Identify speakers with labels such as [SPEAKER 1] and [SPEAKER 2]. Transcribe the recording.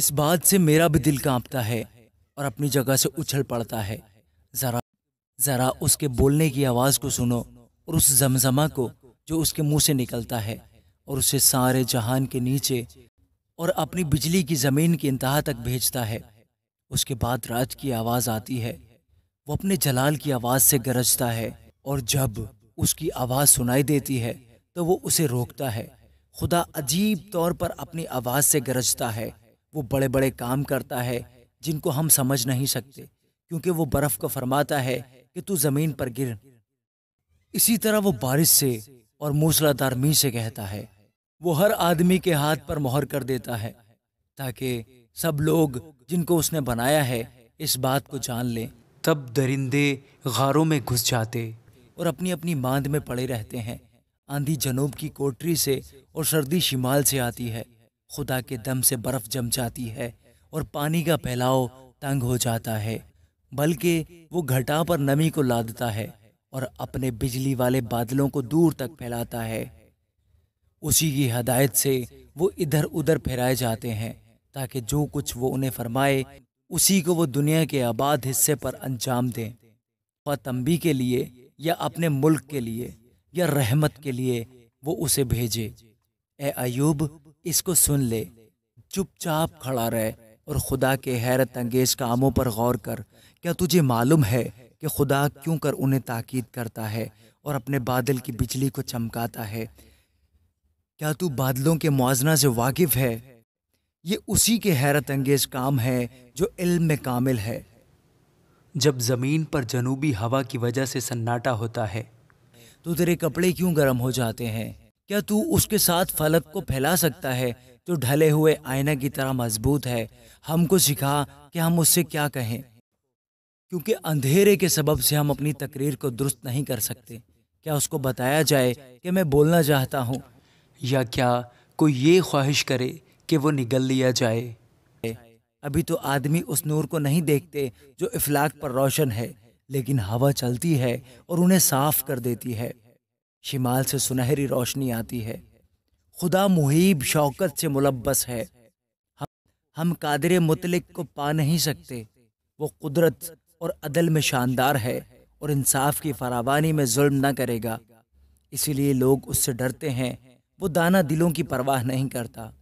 [SPEAKER 1] इस बात से मेरा भी दिल कांपता है और अपनी जगह से उछल पड़ता है ज़रा ज़रा उसके बोलने की आवाज़ को सुनो और उस जमजमा को जो उसके मुंह से निकलता है और उसे सारे जहान के नीचे और अपनी बिजली की ज़मीन की इंतहा तक भेजता है उसके बाद राज की आवाज़ आती है वो अपने जलाल की आवाज़ से गरजता है और जब उसकी आवाज़ सुनाई देती है तो वो उसे रोकता है खुदा अजीब तौर पर अपनी आवाज़ से गरजता है वो बड़े बड़े काम करता है जिनको हम समझ नहीं सकते क्योंकि वो बर्फ़ को फरमाता है कि तू ज़मीन पर गिर इसी तरह वो बारिश से और मूसलाधार मी से कहता है वो हर आदमी के हाथ पर मोहर कर देता है ताकि सब लोग जिनको उसने बनाया है इस बात को जान लें तब दरिंदे गारों में घुस जाते और अपनी अपनी मांद में पड़े रहते हैं आंधी जनूब की कोटरी से और सर्दी शिमाल से आती है खुदा के दम से बर्फ जम जाती है और पानी का फैलाव तंग हो जाता है बल्कि वो घटा पर नमी को लादता है और अपने बिजली वाले बादलों को दूर तक फैलाता है उसी की हदायत से वो इधर उधर फहराए जाते हैं ताकि जो कुछ वो उन्हें फरमाए उसी को वो दुनिया के आबाद हिस्से पर अंजाम दें फतम्बी के लिए या अपने मुल्क के लिए या रहमत के लिए वो उसे भेजे ए अयूब इसको सुन ले चुपचाप खड़ा रहे और खुदा के हैरत अंगेज कामों पर गौर कर क्या तुझे मालूम है कि खुदा क्यों कर उन्हें ताकीद करता है और अपने बादल की बिजली को चमकाता है क्या तू बादलों के मुआजना से वाकिफ़ है ये उसी के हैरत अंगेज काम है जो इल्म में कामिल है जब ज़मीन पर जनूबी हवा की वजह से सन्नाटा होता है तो तेरे कपड़े क्यों गर्म हो जाते हैं क्या तू उसके साथ फलक को फैला सकता है जो ढले हुए आयना की तरह मजबूत है हमको सिखा कि हम उससे क्या कहें क्योंकि अंधेरे के सबब से हम अपनी तकरीर को दुरुस्त नहीं कर सकते क्या उसको बताया जाए कि मैं बोलना चाहता हूँ या क्या कोई ये ख्वाहिश करे कि वो निगल लिया जाए अभी तो आदमी उस नूर को नहीं देखते जो इफलाक पर रोशन है लेकिन हवा चलती है और उन्हें साफ कर देती है शिमाल से सुनहरी रोशनी आती है खुदा मुहिब शौकत से मुलबस है हम हम कादर मुतलिक को पा नहीं सकते वो कुदरत और अदल में शानदार है और इंसाफ की फरावानी में जुल्म न करेगा इसीलिए लोग उससे डरते हैं वो दाना दिलों की परवाह नहीं करता